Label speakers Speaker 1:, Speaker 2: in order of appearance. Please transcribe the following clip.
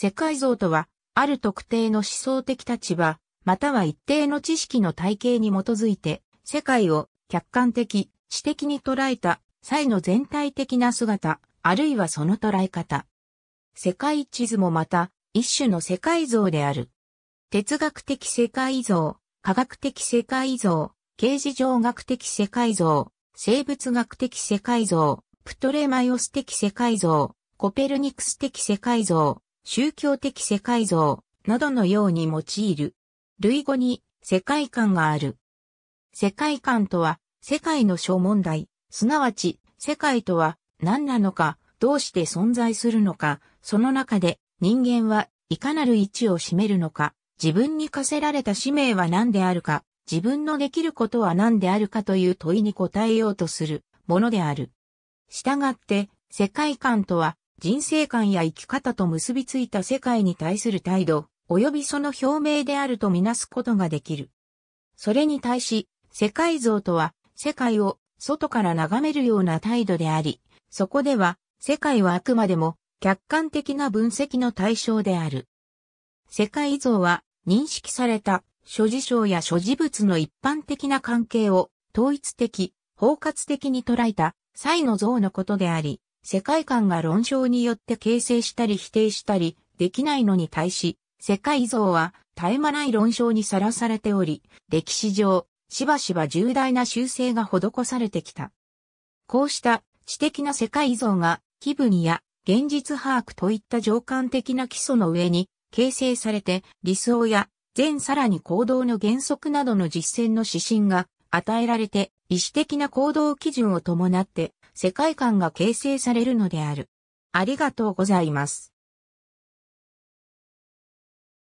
Speaker 1: 世界像とは、ある特定の思想的立場、または一定の知識の体系に基づいて、世界を客観的、知的に捉えた際の全体的な姿、あるいはその捉え方。世界地図もまた、一種の世界像である。哲学的世界像、科学的世界像、形事上学的世界像、生物学的世界像、プトレマイオス的世界像、コペルニクス的世界像、宗教的世界像などのように用いる。類語に世界観がある。世界観とは世界の小問題、すなわち世界とは何なのか、どうして存在するのか、その中で人間はいかなる位置を占めるのか、自分に課せられた使命は何であるか、自分のできることは何であるかという問いに答えようとするものである。したがって世界観とは人生観や生き方と結びついた世界に対する態度、及びその表明であるとみなすことができる。それに対し、世界像とは、世界を外から眺めるような態度であり、そこでは、世界はあくまでも客観的な分析の対象である。世界像は認識された諸事象や諸事物の一般的な関係を統一的、包括的に捉えた際の像のことであり、世界観が論証によって形成したり否定したりできないのに対し、世界像は絶え間ない論証にさらされており、歴史上、しばしば重大な修正が施されてきた。こうした知的な世界像が気分や現実把握といった情感的な基礎の上に形成されて理想や全さらに行動の原則などの実践の指針が与えられて意思的な行動基準を伴って世界観が形成されるのである。ありがとうございます。